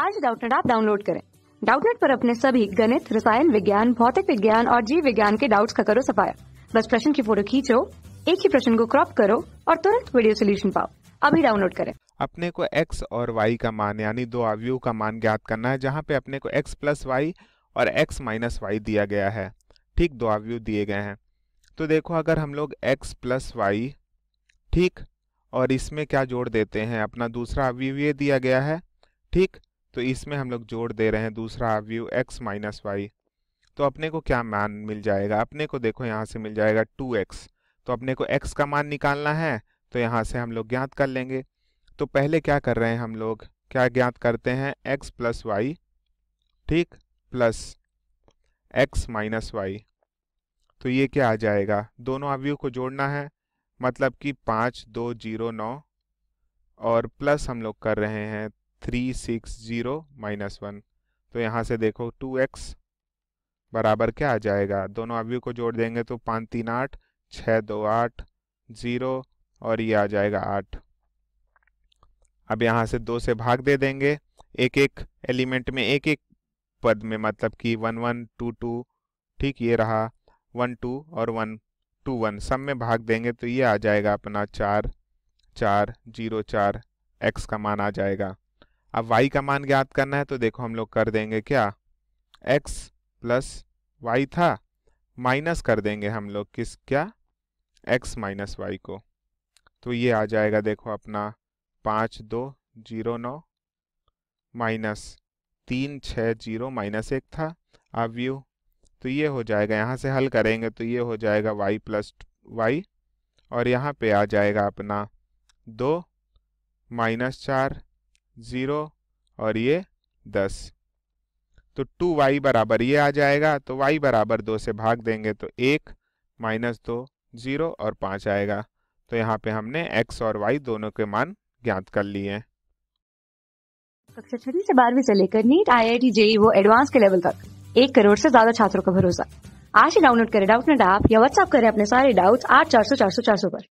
आज डाउटनेट आप डाउनलोड करें डाउटनेट पर अपने सभी गणित रसायन विज्ञान भौतिक विज्ञान और जीव विज्ञान के डाउट्स का करो सफाया बस प्रश्न की फोटो खींचो एक ही प्रश्न को क्रॉप करो और तुरंत वीडियो सोल्यूशन पाओ अभी डाउनलोड करें अपने को x और y का मान यानी दो आवयु का मान ज्ञात करना है जहाँ पे अपने को x प्लस वाई और x माइनस वाई दिया गया है ठीक दो आवयु दिए गए हैं तो देखो अगर हम लोग x प्लस वाई ठीक और इसमें क्या जोड़ देते हैं अपना दूसरा अवयव ये दिया गया है ठीक तो इसमें हम लोग जोड़ दे रहे हैं दूसरा व्यू एक्स माइनस वाई तो अपने को क्या मान मिल जाएगा अपने को देखो यहाँ से मिल जाएगा टू एक्स तो अपने को एक्स का मान निकालना है तो यहाँ से हम लोग ज्ञात कर लेंगे तो पहले क्या कर रहे हैं हम लोग क्या ज्ञात करते हैं एक्स प्लस वाई ठीक प्लस एक्स माइनस वाई तो ये क्या आ जाएगा दोनों अवयू को जोड़ना है मतलब कि पाँच दो जीरो नौ और प्लस हम लोग कर रहे हैं three six zero minus one तो यहाँ से देखो टू एक्स बराबर क्या आ जाएगा दोनों अव्यू को जोड़ देंगे तो पाँच तीन आठ छः दो आठ जीरो और ये आ जाएगा आठ अब यहाँ से दो से भाग दे देंगे एक एक एलिमेंट में एक एक पद में मतलब कि वन वन टू टू ठीक ये रहा वन टू और वन टू वन सब में भाग देंगे तो ये आ जाएगा अपना चार चार जीरो चार एक्स का मान आ जाएगा अब y का मान ज्ञात करना है तो देखो हम लोग कर देंगे क्या x प्लस वाई था माइनस कर देंगे हम लोग किस क्या x माइनस वाई को तो ये आ जाएगा देखो अपना पाँच दो जीरो नौ माइनस तीन छ जीरो माइनस एक था अब यू तो ये हो जाएगा यहाँ से हल करेंगे तो ये हो जाएगा y प्लस वाई और यहाँ पे आ जाएगा अपना दो माइनस चार ज़ीरो और ये दस तो टू वाई बराबर ये आ जाएगा तो वाई बराबर दो से भाग देंगे तो एक माइनस दो ज़ीरो और पाँच आएगा तो यहाँ पे हमने एक्स और वाई दोनों के मान ज्ञात कर लिए हैं कक्षा छठी से बारहवीं से लेकर NEET I I T JEE वो एडवांस के लेवल तक एक करोड़ से ज्यादा छात्रों का भरोसा आज ही डाउनलोड करें डाउट नेट ऐप या व्हाट्सएप करें अपने सारे डाउट्स आठ चार सौ चार सौ चार सौ पर